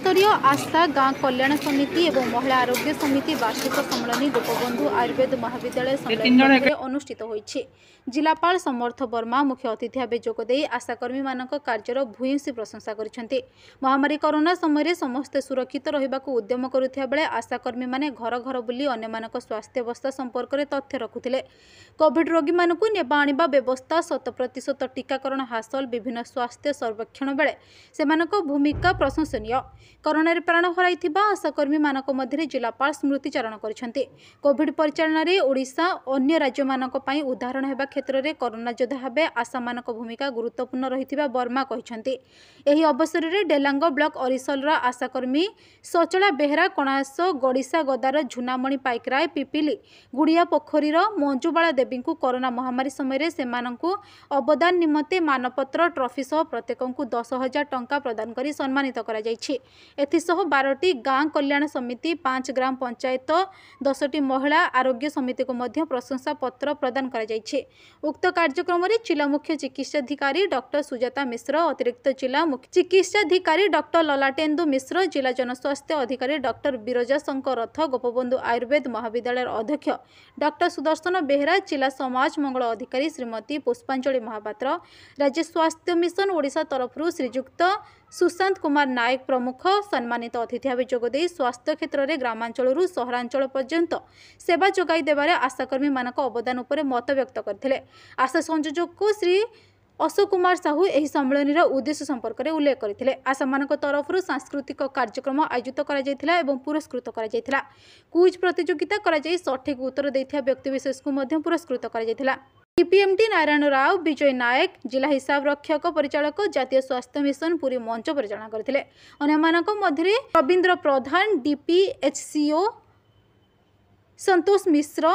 ଜିଲ୍ଲାସ୍ତରୀୟ ଆସ୍ଥା ଗାଁ କଲ୍ୟାଣ ସମିତି ଏବଂ ମହିଳା ଆରୋଗ୍ୟ ସମିତି ବାର୍ଷିକ ସମ୍ମିଳନୀ ଗୋପବନ୍ଧୁ ଆୟୁର୍ବେଦ ମହାବିଦ୍ୟାଳୟ ସମ୍ମିଳନୀରେ ଅନୁଷ୍ଠିତ ହୋଇଛି ଜିଲ୍ଲାପାଳ ସମର୍ଥ ବର୍ମା ମୁଖ୍ୟ ଅତିଥି ଭାବେ ଯୋଗଦେଇ ଆଶାକର୍ମୀମାନଙ୍କ କାର୍ଯ୍ୟର ଭୂୟସୀ ପ୍ରଶଂସା କରିଛନ୍ତି ମହାମାରୀ କରୋନା ସମୟରେ ସମସ୍ତେ ସୁରକ୍ଷିତ ରହିବାକୁ ଉଦ୍ୟମ କରୁଥିବା ବେଳେ ଆଶାକର୍ମୀମାନେ ଘର ଘର ବୁଲି ଅନ୍ୟମାନଙ୍କ ସ୍ୱାସ୍ଥ୍ୟାବସ୍ଥା ସମ୍ପର୍କରେ ତଥ୍ୟ ରଖୁଥିଲେ କୋଭିଡ୍ ରୋଗୀମାନଙ୍କୁ ନେବା ଆଣିବା ବ୍ୟବସ୍ଥା ଶତପ୍ରତିଶତ ଟିକାକରଣ ହାସଲ ବିଭିନ୍ନ ସ୍ୱାସ୍ଥ୍ୟ ସର୍ବେକ୍ଷଣ ବେଳେ ସେମାନଙ୍କ ଭୂମିକା ପ୍ରଶଂସନୀୟ କରୋନାରେ ପ୍ରାଣ ହରାଇଥିବା ଆଶାକର୍ମୀମାନଙ୍କ ମଧ୍ୟରେ ଜିଲ୍ଲାପାଳ ସ୍ମୃତିଚାରଣ କରିଛନ୍ତି କୋଭିଡ୍ ପରିଚାଳନାରେ ଓଡ଼ିଶା ଅନ୍ୟ ରାଜ୍ୟମାନଙ୍କ ପାଇଁ ଉଦାହରଣ ହେବା କ୍ଷେତ୍ରରେ କରୋନା ଯୋଦ୍ଧା ଭାବେ ଆଶାମାନଙ୍କ ଭୂମିକା ଗୁରୁତ୍ୱପୂର୍ଣ୍ଣ ରହିଥିବା ବର୍ମା କହିଛନ୍ତି ଏହି ଅବସରରେ ଡେଲାଙ୍ଗ ବ୍ଲକ ଅରିସଲର ଆଶାକର୍ମୀ ସଚଳା ବେହେରା କଣାସ ଗଡ଼ିଶା ଗଦାର ଝୁନାମଣି ପାଇକରାୟ ପିପିଲି ଗୁଡ଼ିଆ ପୋଖରୀର ମଞ୍ଜୁବାଳା ଦେବୀଙ୍କୁ କରୋନା ମହାମାରୀ ସମୟରେ ସେମାନଙ୍କୁ ଅବଦାନ ନିମନ୍ତେ ମାନପତ୍ର ଟ୍ରଫି ସହ ପ୍ରତ୍ୟେକଙ୍କୁ ଦଶ ହଜାର ଟଙ୍କା ପ୍ରଦାନ କରି ସମ୍ମାନିତ କରାଯାଇଛି ଏଥିସହ ବାରଟି ଗାଁ କଲ୍ୟାଣ ସମିତି ପାଞ୍ଚ ଗ୍ରାମ ପଞ୍ଚାୟତ ଦଶଟି ମହିଳା ଆରୋଗ୍ୟ ସମିତିକୁ ମଧ୍ୟ ପ୍ରଶଂସାପତ୍ର ପ୍ରଦାନ କରାଯାଇଛି ଉକ୍ତ କାର୍ଯ୍ୟକ୍ରମରେ ଜିଲ୍ଲା ମୁଖ୍ୟ ଚିକିତ୍ସାଧିକାରୀ ଡକ୍ଟର ସୁଜାତା ମିଶ୍ର ଅତିରିକ୍ତ ଜିଲ୍ଲା ଚିକିତ୍ସାଧିକାରୀ ଡକ୍ଟର ଲଲାଟେନ୍ଦୁ ମିଶ୍ର ଜିଲ୍ଲା ଜନସ୍ୱାସ୍ଥ୍ୟ ଅଧିକାରୀ ଡକ୍ଟର ବିରଜା ଶଙ୍କର ରଥ ଗୋପବନ୍ଧୁ ଆୟୁର୍ବେଦ ମହାବିଦ୍ୟାଳୟର ଅଧ୍ୟକ୍ଷ ଡକ୍ଟର ସୁଦର୍ଶନ ବେହେରା ଜିଲ୍ଲା ସମାଜ ମଙ୍ଗଳ ଅଧିକାରୀ ଶ୍ରୀମତୀ ପୁଷ୍ପାଞ୍ଜଳି ମହାପାତ୍ର ରାଜ୍ୟ ସ୍ୱାସ୍ଥ୍ୟ ମିଶନ ଓଡ଼ିଶା ତରଫରୁ ଶ୍ରୀଯୁକ୍ତ ସୁଶାନ୍ତ କୁମାର ନାୟକ ପ୍ରମୁଖ ସମ୍ମାନିତ ଅତିଥି ଭାବେ ଯୋଗଦେଇ ସ୍ୱାସ୍ଥ୍ୟ କ୍ଷେତ୍ରରେ ଗ୍ରାମାଞ୍ଚଳରୁ ସହରାଞ୍ଚଳ ପର୍ଯ୍ୟନ୍ତ ସେବା ଯୋଗାଇ ଦେବାରେ ଆଶାକର୍ମୀମାନଙ୍କ ଅବଦାନ ଉପରେ ମତ ବ୍ୟକ୍ତ କରିଥିଲେ ଆଶା ସଂଯୋଜକକୁ ଶ୍ରୀ ଅଶୋକ କୁମାର ସାହୁ ଏହି ସମ୍ମିଳନୀର ଉଦ୍ଦେଶ୍ୟ ସମ୍ପର୍କରେ ଉଲ୍ଲେଖ କରିଥିଲେ ଆଶାମାନଙ୍କ ତରଫରୁ ସାଂସ୍କୃତିକ କାର୍ଯ୍ୟକ୍ରମ ଆୟୋଜିତ କରାଯାଇଥିଲା ଏବଂ ପୁରସ୍କୃତ କରାଯାଇଥିଲା କୁଇଜ୍ ପ୍ରତିଯୋଗିତା କରାଯାଇ ସଠିକ୍ ଉତ୍ତର ଦେଇଥିବା ବ୍ୟକ୍ତିବିଶେଷକୁ ମଧ୍ୟ ପୁରସ୍କୃତ କରାଯାଇଥିଲା टीपीएमटी नारायण राव विजय नायक जिला हिसाब रक्षक परिचालक जितिय स्वास्थ्य मिशन पूरी मंच परिचा करते अन्य Rabindra Pradhan DPHCO Santosh Mishra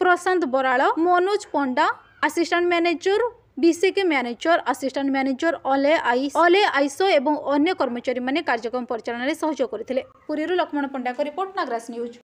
Prashant Baral Manoj Panda assistant manager BCK manager assistant manager अले आई अले आईसो और अन्य कर्मचारी मैंने कार्यक्रम परिचालन में सहयोग करते पूरी लक्ष्मण पंडा रिपोर्ट नागराज न्यूज